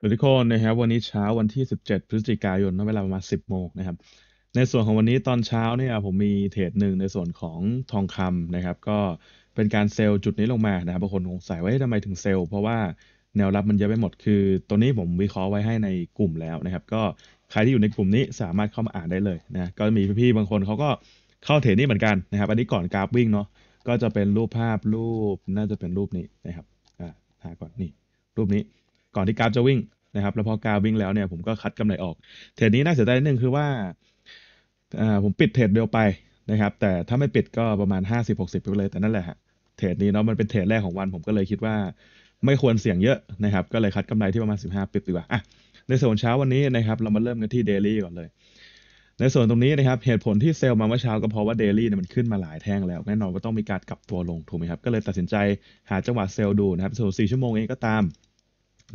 สวัสดีทุกคนนะครับวันนี้เช้าวันที่ 17 พฤศจิกายนเวลาประมาณ 10 โมงนะครับในส่วนของวันนี้ตอนเช้าเนี่ยผมมีเทรดหนึ่งในส่วนของทองคำนะครับ ก็เป็นการเซลล์จุดนี้ลงมานะครับบางคนสงสัยว่าทำไมถึงเซลล์ เพราะว่าแนวรับมันเยอะไปหมดคือตัวนี้ผมวิเคราะห์ไว้ให้ในกลุ่มแล้วนะครับ ก็ใครที่อยู่ในกลุ่มนี้สามารถเข้ามาอ่านได้เลยนะก็มีพี่ๆบางคนเขาก็เข้าเทรดนี้เหมือนกันนะครับ อันนี้ก่อนกราฟวิ่งเนาะก็จะเป็นรูปภาพรูปน่าจะเป็นรูปนี้นะครับอ่าหาก่อนนี่รูปนี้ก่อนที่กราฟจะวิ่งนะครับ แล้วพอกราฟวิ่งแล้วเนี่ย ผมก็คัดกำไรออกเทรดนี้น่าเสียดายนิดนึงคือว่าผมปิดเทรดเร็วไปนะครับ แต่ถ้าไม่ปิดก็ประมาณ50-60ไปเลย แต่นั่นแหละฮะเทรดนี้เนาะมันเป็นเทรดแรกของวันผมก็เลยคิดว่าไม่ควรเสี่ยงเยอะนะครับ ก็เลยคัดกำไรที่ประมาณ15ปิดดีกว่าอ่ะในส่วนเช้าวันนี้นะครับ เรามาเริ่มกันที่เดลี่ก่อนเลย ในส่วนตรงนี้นะครับเหตุผลที่เซลล์มาเมื่อเช้าก็เพราะว่าเดลี่เนี่ยมันขึ้นมาหลายแท่งแล้ว แน่นอนว่าต้องมีการกลับตัวลงถูกไหมครับก็เลยตัดสินใจหาจังหวะเซลล์ดูนะครับส่วน่ชั่วโมงเองก็ตาม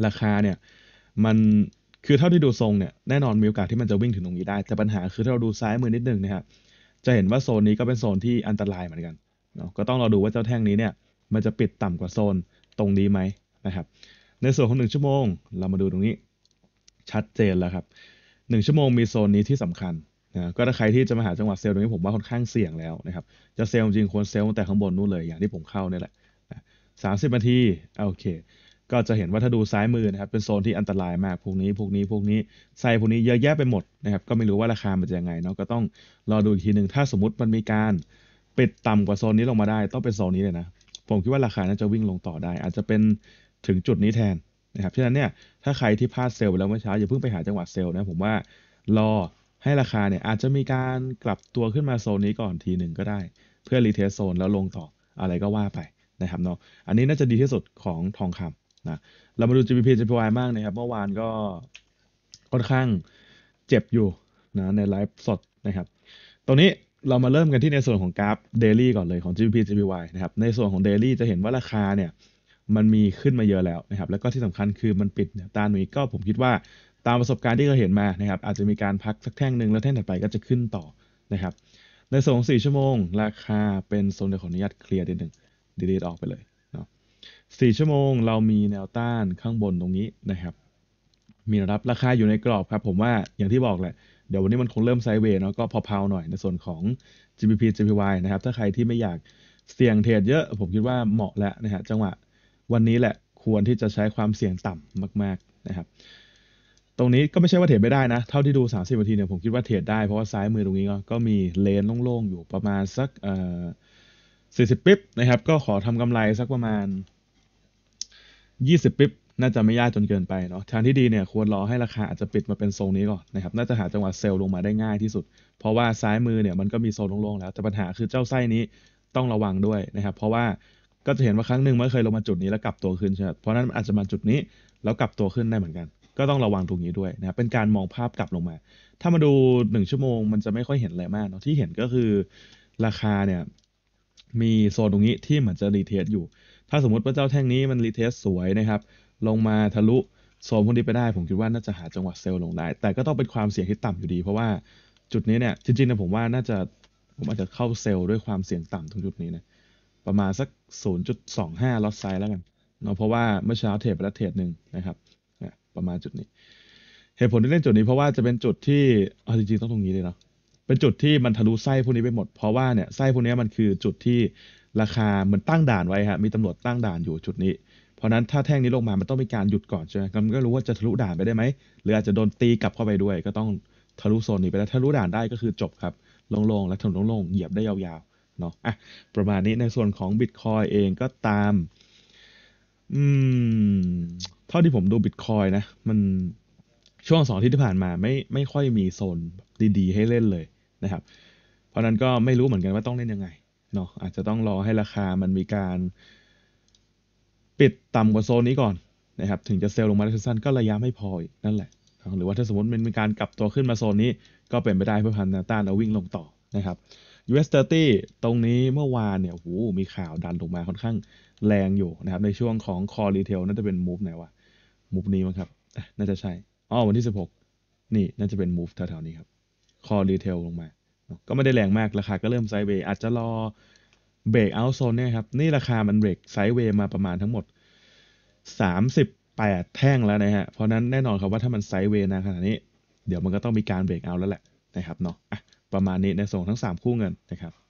ราคาเนี่ยมันคือเท่าที่ดูทรงเนี่ย แน่นอนมีโอกาสที่มันจะวิ่งถึงตรงนี้ได้ แต่ปัญหาคือถ้าเราดูซ้ายมือนิดนึงนะครับจะเห็นว่าโซนนี้ก็เป็นโซนที่อันตรายเหมือนกันเนาะก็ต้องรอดูว่าเจ้าแท่งนี้เนี่ย มันจะปิดต่ำกว่าโซนตรงนี้ไหมนะครับ ในส่วนของ1ชั่วโมงเรามาดูตรงนี้ ชัดเจนแล้วครับ 1 ชั่วโมงมีโซนนี้ที่สำคัญนะก็ถ้าใครที่จะมาหาจังหวัดเซลล์ตรงนี้ผมว่าค่อนข้างเสี่ยงแล้วนะครับจะเซลล์จริงควรเซลล์ตั้งแต่ข้างบนนู่นเลย อย่างที่ผมเข้านี่แหละสามสิบนาทีโอเคก็จะเห็นว่าถ้าดูซ้ายมือนะครับเป็นโซนที่อันตรายมากพวกนี้พวกนี้พวกนี้ไซพวกนี้เยอะแยะ ไปหมดนะครับก็ไม่รู้ว่าราคามันจะยังไงเนาะก็ต้องรอดูอีกทีหนึ่งถ้าสมมติมันมีการปิดต่ำกว่าโซนนี้ลงมาได้ ต้องเป็นโซนนี้เลยนะ ผมคิดว่าราคาน่าจะวิ่งลงต่อได้ อาจจะเป็นถึงจุดนี้แทนนะครับฉะนั้นเนี่ยถ้าใครที่พลาดเซลล์ไปแล้วเมื่อเช้าอย่าเพิ่งไปหาจังหวะเซลล์นะผมว่ารอให้ราคาเนี่ยอาจจะมีการกลับตัวขึ้นมาโซนนี้ก่อนทีหนึ่งก็ได้ เพื่อรีเทสโซนแล้วลงต่ออะไรก็ว่าไปนะครับเนาะอันนี้น่าจะดีที่สุดของทองคำนะเรามาดู GBP GPY มากนะครับ เมื่อวานก็ค่อนข้างเจ็บอยู่นะในไลฟ์สดนะครับ ตรงนี้เรามาเริ่มกันที่ในส่วนของกราฟ Daily ก่อนเลยของ GBP GPY นะครับในส่วนของ Daily จะเห็นว่าราคาเนี่ยมันมีขึ้นมาเยอะแล้วนะครับแล้วก็ที่สำคัญคือมันปิดตาหนุ่ยก็ผมคิดว่าตามประสบการณ์ที่เราเห็นมานะครับอาจจะมีการพักสักแท่งหนึ่งแล้วแท่งถัดไปก็จะขึ้นต่อนะครับในส่วนของ4 ชั่วโมงราคาเป็นโซนเดียวขออนุญาตเคลียร์นิดหนึ่งดีดออกไปเลยสี่ชั่วโมงเรามีแนวต้านข้างบนตรงนี้นะครับ มีรับราคาอยู่ในกรอบครับ ผมว่าอย่างที่บอกแหละ เดี๋ยววันนี้มันคงเริ่มไซเวย์เนาะก็พอเพาหน่อยในส่วนของ GBP GPY นะครับ ถ้าใครที่ไม่อยากเสี่ยงเทรดเยอะ ผมคิดว่าเหมาะแล้วนะฮะจังหวะวันนี้แหละควรที่จะใช้ความเสี่ยงต่ำมาก ๆ นะครับ ตรงนี้ก็ไม่ใช่ว่าเทรดไม่ได้นะเท่าที่ดู30นาทีเนี่ยผมคิดว่าเทรดได้เพราะว่าซ้ายมือตรงนี้ก็มีเลนโล่งๆอยู่ประมาณสักเอ่อิบปิ๊บนะครับ ก็ขอทำกำไรสักประมาณ20ปิ๊บน่าจะไม่ยากจนเกินไปเนาะทางที่ดีเนี่ยควรรอให้ราคาอาจจะปิดมาเป็นโซนนี้ก่อนนะครับน่าจะหาจังหวะเซลล์ลงมาได้ง่ายที่สุด เพราะว่าซ้ายมือเนี่ยมันก็มีโซนลงๆแล้ว แต่ปัญหาคือเจ้าไส้นี้ต้องระวังด้วยนะครับเพราะว่าก็จะเห็นว่าครั้งหนึ่งมันเคยลงมาจุดนี้แล้วกลับตัวขึ้นใช่ไหมเพราะนั้นอาจจะมาจุดนี้แล้วกลับตัวขึ้นได้เหมือนกัน ก็ต้องระวังตรงนี้ด้วยนะครับเป็นการมองภาพกลับลงมา ถ้ามาดู1ชั่วโมง มันจะไม่ค่อยเห็นอะไรมากเนาะที่เห็นก็คือราคาเนี่ยมีโซนตรงนี้ที่เหมือนจะรีเทสอยู่ถ้าสมมติว่าเจ้าแท่งนี้มันรีเทสสวยนะครับ ลงมาทะลุโซนพวกนี้ไปได้ ผมคิดว่าน่าจะหาจังหวะเซลล์ลงได้ แต่ก็ต้องเป็นความเสี่ยงที่ต่ำอยู่ดี เพราะว่าจุดนี้เนี่ย จริงๆนะผมว่าน่าจะผมอาจจะเข้าเซลล์ด้วยความเสี่ยงต่ำตรงจุดนี้นะประมาณสัก 0.25ลอตไซด์แล้วกันเนาะเพราะว่าเมื่อเช้าเทรดไปแล้วเทรดหนึ่งนะครับประมาณจุดนี้ เหตุผลที่เล่นจุดนี้เพราะว่าจะเป็นจุดที่เอาจริงๆต้องตรงนี้เลยเนาะเป็นจุดที่มันทะลุไส้พวกนี้ไปหมดเพราะว่าเนี่ยไส้พวกนี้มันคือจุดที่ราคาเหมือนตั้งด่านไว้ฮะมีตำรวจตั้งด่านอยู่จุดนี้ เพราะนั้นถ้าแท่งนี้ลงมามันต้องมีการหยุดก่อนใช่ไหมมันก็รู้ว่าจะทะลุด่านไปได้ไหมหรืออาจจะโดนตีกลับเข้าไปด้วย ก็ต้องทะลุโซนนี้ไปแล้วทะลุด่านได้ก็คือจบครับงลงๆและถนนโลงๆเหยียบได้ยาวๆเนาะอ่ะประมาณนี้ในส่วนของบิตคอยเองก็ตามอืมเท่าที่ผมดูบิตคอยนะ มันช่วงสองที่ที่ผ่านมาไม่ไม่ค่อยมีโซนดีๆให้เล่นเลยนะครับ เพราะนั้นก็ไม่รู้เหมือนกันว่าต้องเล่นยังไงเนาะอาจจะต้องรอให้ราคามันมีการปิดต่ำกว่าโซนนี้ก่อนนะครับถึงจะเซลลงมาได้สั้นก็ระยะไม่พอนั่นแหละ หรือว่าถ้าสมมติมันมีการกลับตัวขึ้นมาโซนนี้ ก็เป็นไปได้เพื่อพันต้านแล้ววิ่งลงต่อนะครับ US 30 ตรงนี้เมื่อวานเนี่ยโหมีข่าวดันลงมาค่อนข้างแรงอยู่นะครับในช่วงของคอรีเทลน่าจะเป็นมูฟไหนวะมูฟนี้มั้งครับน่าจะใช่อ๋อวันที่ 16นี่น่าจะเป็นมูฟแถวๆนี้ครับคอรีเทลลงมาก็ไม่ได้แรงมากราคาก็เริ่มไซเวย์อาจจะรอเบรกเอาท์โซนเนี่ยครับ นี่ราคามันเบรกไซเวย์มาประมาณทั้งหมด 38 แท่งแล้วนะฮะเพราะนั้นแน่นอนครับว่าถ้ามันไซเวย์นะขนาดนี้ เดี๋ยวมันก็ต้องมีการเบรกเอาแล้วแหละนะครับเนาะะประมาณนี้ในส่งทั้ง 3 คู่เงินนะครับ